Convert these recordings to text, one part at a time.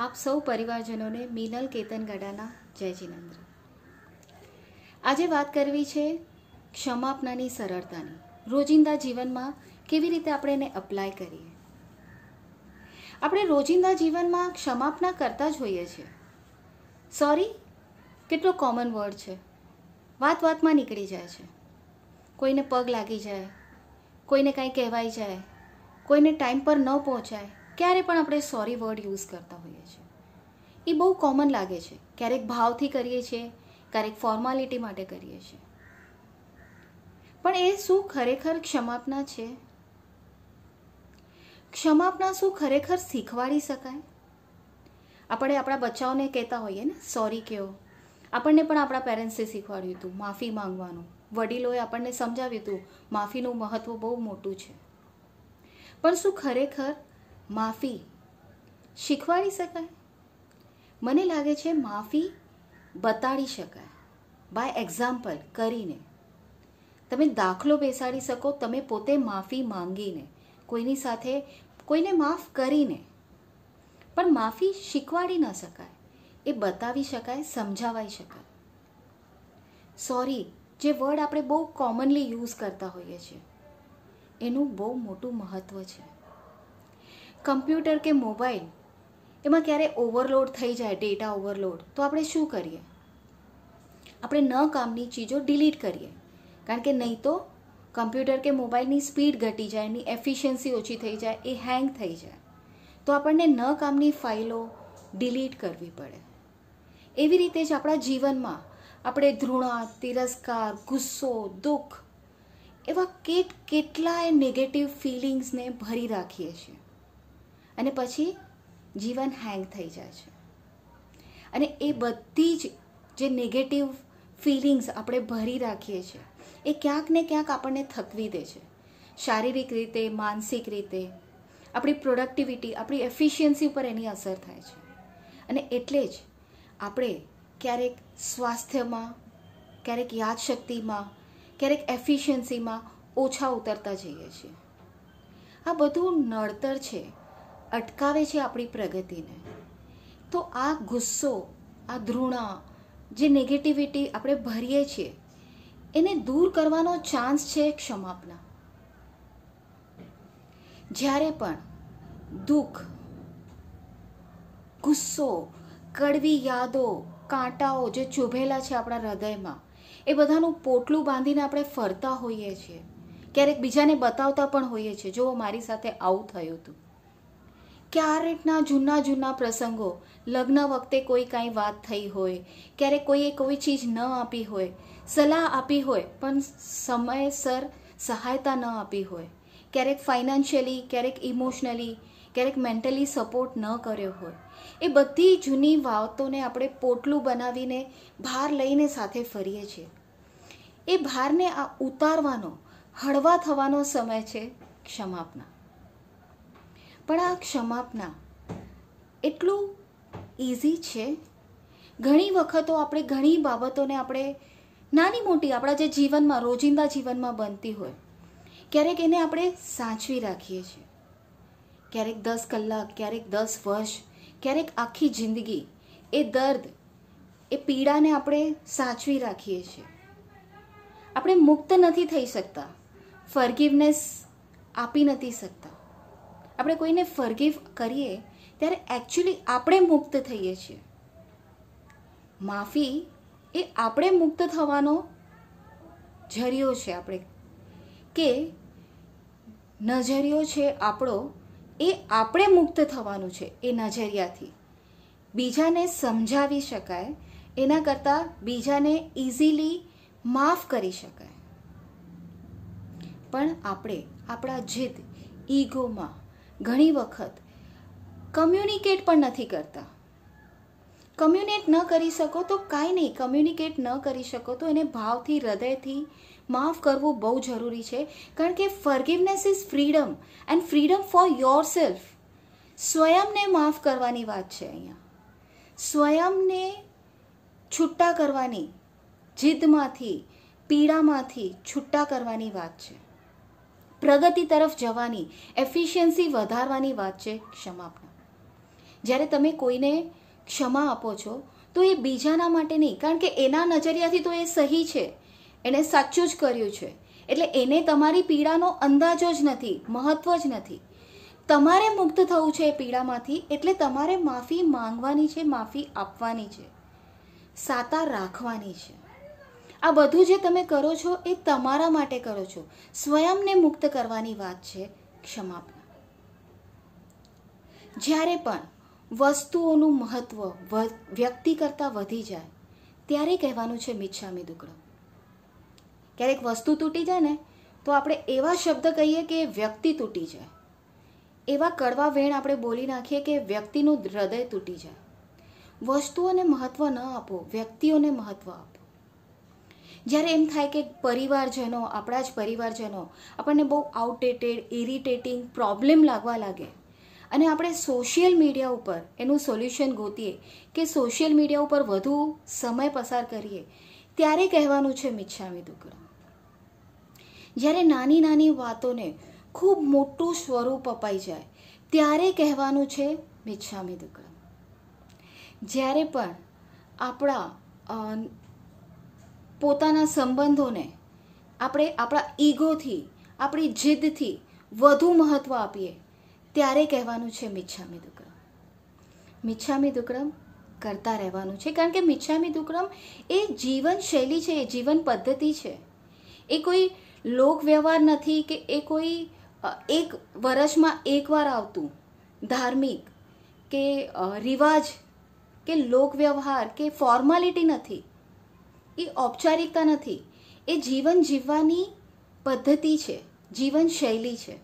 આપ સૌ પરિવારજનોને મિનલ કેતન ગડાના જય જિનેન્દ્ર આજે વાત કરવી છે ક્ષમાપનાની સરળતાની રોજિંદા જીવનમાં કેવી રીતે આપણે એને અપ્લાય કરીએ આપણે રોજિંદા જીવનમાં ક્ષમાપના કરતા જ હોઈએ છીએ સોરી કેટલો કોમન વર્ડ છે વાત વાતમાં નીકળી જાય છે કોઈને પગ લાગી જાય કોઈને કાંઈ કહેવાય જાય કોઈને ટાઈમ પર ન પહોંચાય ક્યારે પણ આપણે સોરી વર્ડ યુઝ કરતા હોઈએ છીએ એ બહુ કોમન લાગે છે ક્યારેક ભાવથી કરીએ છીએ ક્યારેક ફોર્માલિટી માટે કરીએ છીએ પણ એ શું ખરેખર ક્ષમાપના છે ક્ષમાપના શું ખરેખર શીખવાડી શકાય આપણે આપણા બચ્ચાઓને કહેતા હોઈએ ને સોરી કહો આપણને પણ આપણા પેરેન્ટ્સે શીખવાડ્યું હતું માફી માંગવાનું વડીલોએ આપણને સમજાવ્યું હતું માફીનું મહત્ત્વ બહુ મોટું છે પણ શું ખરેખર માફી શીખવાડી શકાય મને લાગે છે માફી બતાડી શકાય બાય એક્ઝામ્પલ કરીને તમે દાખલો બેસાડી શકો તમે પોતે માફી માંગીને કોઈની સાથે કોઈને માફ કરીને પણ માફી શીખવાડી ન શકાય એ બતાવી શકાય સમજાવાઈ શકાય સોરી જે વર્ડ આપણે બહુ કોમનલી યુઝ કરતા હોઈએ છીએ એનું બહુ મોટું મહત્ત્વ છે કમ્પ્યુટર કે મોબાઈલ એમાં ક્યારે ઓવરલોડ થઈ જાય ડેટા ઓવરલોડ તો આપણે શું કરીએ આપણે ન કામની ચીજો ડિલીટ કરીએ કારણ કે નહીં તો કમ્પ્યુટર કે મોબાઈલની સ્પીડ ઘટી જાય એની એફિશિયન્સી ઓછી થઈ જાય એ હેંગ થઈ જાય તો આપણને ન કામની ફાઇલો ડિલીટ કરવી પડે એવી રીતે જ આપણા જીવનમાં આપણે ધૃણા તિરસ્કાર ગુસ્સો દુઃખ એવા કેટ કેટલાય નેગેટિવ ફિલિંગ્સને ભરી રાખીએ છીએ અને પછી જીવન હેંગ થઈ જાય છે અને એ બધી જ જે નેગેટિવ ફિલિંગ્સ આપણે ભરી રાખીએ છીએ એ ક્યાંક ને ક્યાંક આપણને થકવી દે છે શારીરિક રીતે માનસિક રીતે આપણી પ્રોડક્ટિવિટી આપણી એફિશિયન્સી ઉપર એની અસર થાય છે અને એટલે જ આપણે ક્યારેક સ્વાસ્થ્યમાં ક્યારેક યાદશક્તિમાં ક્યારેક એફિશિયન્સીમાં ઓછા ઉતરતા જઈએ છીએ આ બધું નડતર છે અટકાવે છે આપણી પ્રગતિને તો આ ગુસ્સો આ ધૃણા જે નેગેટિવિટી આપણે ભરીએ છીએ એને દૂર કરવાનો ચાન્સ છે ક્ષમાપના જ્યારે પણ દુઃખ ગુસ્સો કડવી યાદો કાંટાઓ જે ચૂભેલા છે આપણા હૃદયમાં એ બધાનું પોટલું બાંધીને આપણે ફરતા હોઈએ છીએ ક્યારેક બીજાને બતાવતા પણ હોઈએ છીએ જો મારી સાથે આવું થયું હતું ક્યારેકના જૂના જૂના પ્રસંગો લગ્ન વખતે કોઈ કાંઈ વાત થઈ હોય ક્યારેક કોઈએ કોઈ ચીજ ન આપી હોય સલાહ આપી હોય પણ સમયસર સહાયતા ન આપી હોય ક્યારેક ફાઇનાન્શિયલી ક્યારેક ઇમોશનલી ક્યારેક મેન્ટલી સપોર્ટ ન કર્યો હોય એ બધી જૂની વાતોને આપણે પોટલું બનાવીને ભાર લઈને સાથે ફરીએ છીએ એ ભારને આ ઉતારવાનો હળવા થવાનો સમય છે ક્ષમાપના પણ આ ક્ષમાપના એટલું ઇઝી છે ઘણી વખતો આપણે ઘણી બાબતોને આપણે નાની મોટી આપણા જે જીવનમાં રોજિંદા જીવનમાં બનતી હોય ક્યારેક એને આપણે સાચવી રાખીએ છીએ ક્યારેક દસ કલાક ક્યારેક દસ વર્ષ ક્યારેક આખી જિંદગી એ દર્દ એ પીડાને આપણે સાચવી રાખીએ છીએ આપણે મુક્ત નથી થઈ શકતા ફર્ગીવનેસ આપી નથી શકતા આપણે કોઈને ફર્ગીવ કરીએ ત્યારે એકચ્યુઅલી આપણે મુક્ત થઈએ છીએ માફી એ આપણે મુક્ત થવાનો જરિયો છે આપણે કે નજરિયો છે આપણો એ આપણે મુક્ત થવાનું છે એ નજરિયાથી બીજાને સમજાવી શકાય એના કરતાં બીજાને ઇઝીલી માફ કરી શકાય પણ આપણે આપણા જીત ઈગોમાં ઘણી વખત કમ્યુનિકેટ પણ નથી કરતા કમ્યુનિકેટ ન કરી શકો તો કાંઈ નહીં કમ્યુનિકેટ ન કરી શકો તો એને ભાવથી હૃદયથી માફ કરવું બહુ જરૂરી છે કારણ કે forgiveness is freedom and freedom for yourself સ્વયંને માફ કરવાની વાત છે અહીંયા સ્વયંને છૂટા કરવાની જીદમાંથી પીડામાંથી છૂટા કરવાની વાત છે પ્રગતિ તરફ જવાની એફિશિયન્સી વધારવાની વાત છે ક્ષમાપના જ્યારે તમે કોઈને ક્ષમા આપો છો તો એ બીજાના માટે નહીં કારણ કે એના નજરિયાથી તો એ સહી છે એણે સાચું જ કર્યું છે એટલે એને તમારી પીડાનો અંદાજો જ નથી મહત્વ જ નથી તમારે મુક્ત થવું છે એ પીડામાંથી એટલે તમારે માફી માંગવાની છે માફી આપવાની છે સાતા રાખવાની છે આ બધું જે તમે કરો છો એ તમારા માટે કરો છો સ્વયંને મુક્ત કરવાની વાત છે ક્ષમાપના જ્યારે પણ વસ્તુઓનું મહત્ત્વ વ્યક્તિ કરતાં વધી જાય ત્યારે કહેવાનું છે મિચ્છામી દુકડો ક્યારેક વસ્તુ તૂટી જાય ને તો આપણે એવા શબ્દ કહીએ કે વ્યક્તિ તૂટી જાય એવા કડવા વેણ આપણે બોલી નાખીએ કે વ્યક્તિનું હૃદય તૂટી જાય વસ્તુઓને મહત્ત્વ ન આપો વ્યક્તિઓને મહત્ત્વ આપો જ્યારે એમ થાય કે પરિવારજનો આપણા જ પરિવારજનો આપણને બહુ આઉટડેટેડ ઇરિટેટિંગ પ્રોબ્લેમ લાગવા લાગે અને આપણે સોશિયલ મીડિયા ઉપર એનું સોલ્યુશન ગોતીએ કે સોશિયલ મીડિયા ઉપર વધુ સમય પસાર કરીએ ત્યારે કહેવાનું છે મિચ્છામી દુકડમ જ્યારે નાની નાની વાતોને ખૂબ મોટું સ્વરૂપ અપાઈ જાય ત્યારે કહેવાનું છે મિચ્છામી દુકડમ જ્યારે પણ આપણા પોતાના સંબંધોને આપણે આપણા ઈગોથી આપણી જીદથી વધુ મહત્ત્વ આપીએ ત્યારે કહેવાનું છે મિચ્છામી દુક્કડમ મિચ્છામી દુક્કડમ કરતા રહેવાનું છે કારણ કે મિચ્છામી દુક્કડમ એ જીવનશૈલી છે એ જીવન પદ્ધતિ છે એ કોઈ લોકવ્યવહાર નથી કે એ કોઈ એક વર્ષમાં એકવાર આવતું ધાર્મિક કે રિવાજ કે લોકવ્યવહાર કે ફોર્માલિટી નથી એ ઔપચારિકતા નથી એ જીવન જીવવાની પદ્ધતિ છે જીવનશૈલી છે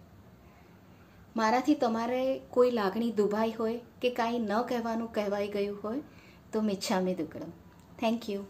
મારાથી તમારે કોઈ લાગણી દુભાઈ હોય કે કાંઈ ન કહેવાનું કહેવાઈ ગયું હોય તો મિચ્છામી દુકડમ થેન્ક યુ